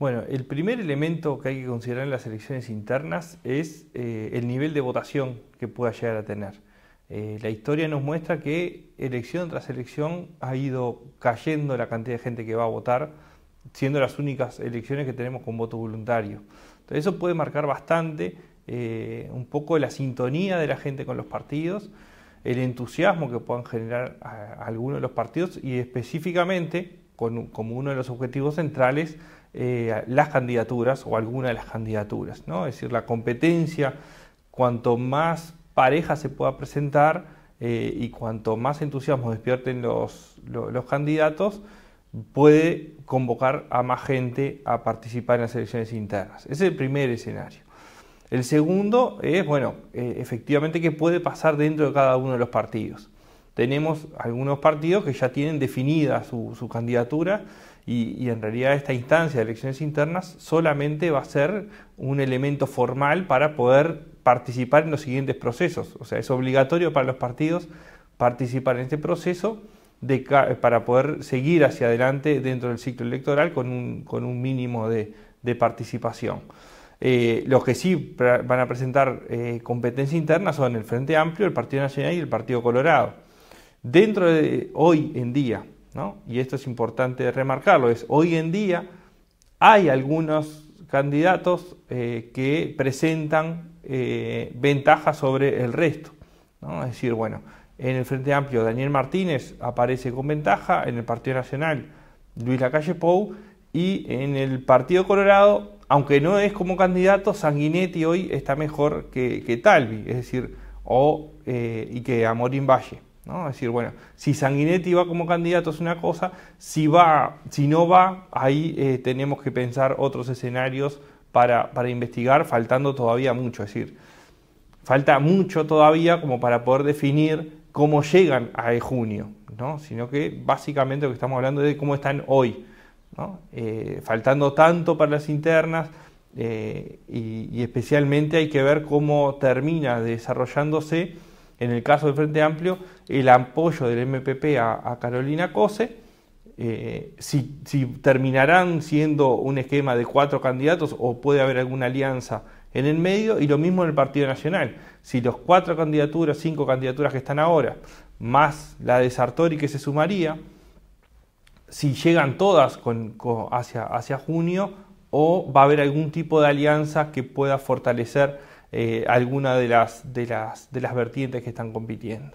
Bueno, el primer elemento que hay que considerar en las elecciones internas es eh, el nivel de votación que pueda llegar a tener. Eh, la historia nos muestra que elección tras elección ha ido cayendo la cantidad de gente que va a votar, siendo las únicas elecciones que tenemos con voto voluntario. Entonces eso puede marcar bastante eh, un poco la sintonía de la gente con los partidos, el entusiasmo que puedan generar ah, algunos de los partidos y específicamente como uno de los objetivos centrales eh, las candidaturas o alguna de las candidaturas, ¿no? Es decir, la competencia, cuanto más pareja se pueda presentar eh, y cuanto más entusiasmo despierten los, candidatos, puede convocar a más gente a participar en las elecciones internas. Ese es el primer escenario. El segundo es, bueno, eh, efectivamente, qué puede pasar dentro de cada uno de los partidos tenemos algunos partidos que ya tienen definida su, candidatura y, en realidad esta instancia de elecciones internas solamente va a ser un elemento formal para poder participar en los siguientes procesos. O sea, es obligatorio para los partidos participar en este proceso de, para poder seguir hacia adelante dentro del ciclo electoral con un, mínimo de, participación. Eh, los que sí van a presentar eh, competencia interna son el Frente Amplio, el Partido Nacional y el Partido Colorado dentro de hoy en día, y esto es importante remarcarlo, es hoy en día hay algunos candidatos eh, que presentan eh, ventaja ventajas sobre el resto. Es decir, bueno, en el Frente Amplio Daniel Martínez aparece con ventaja, en el Partido Nacional Luis Lacalle Pou y en el Partido Colorado, aunque no es como candidato, Sanguinetti hoy está mejor que, que Talvi, es decir, o, eh, y que Amorín Valle. ¿no? Es decir, bueno, si Sanguinetti va como candidato es una cosa, si, va, si no va, ahí eh, tenemos que pensar otros escenarios para, para investigar, faltando todavía mucho, es decir, falta mucho todavía como para poder definir cómo llegan a e junio, ¿no? sino que básicamente lo que estamos hablando es de cómo están hoy, eh, faltando tanto para las internas eh, y especialmente hay que ver cómo termina desarrollándose en el caso del Frente Amplio, el apoyo del MPP a, Carolina Cose, eh, si, terminarán siendo un esquema de cuatro candidatos o puede haber alguna alianza en el medio, y lo mismo en el Partido Nacional, si los cuatro candidaturas, cinco candidaturas que están ahora, más la de Sartori que se sumaría, si llegan todas hacia, hacia junio o va a haber algún tipo de alianza que pueda fortalecer algunas eh, alguna de las, de, las, de las vertientes que están compitiendo.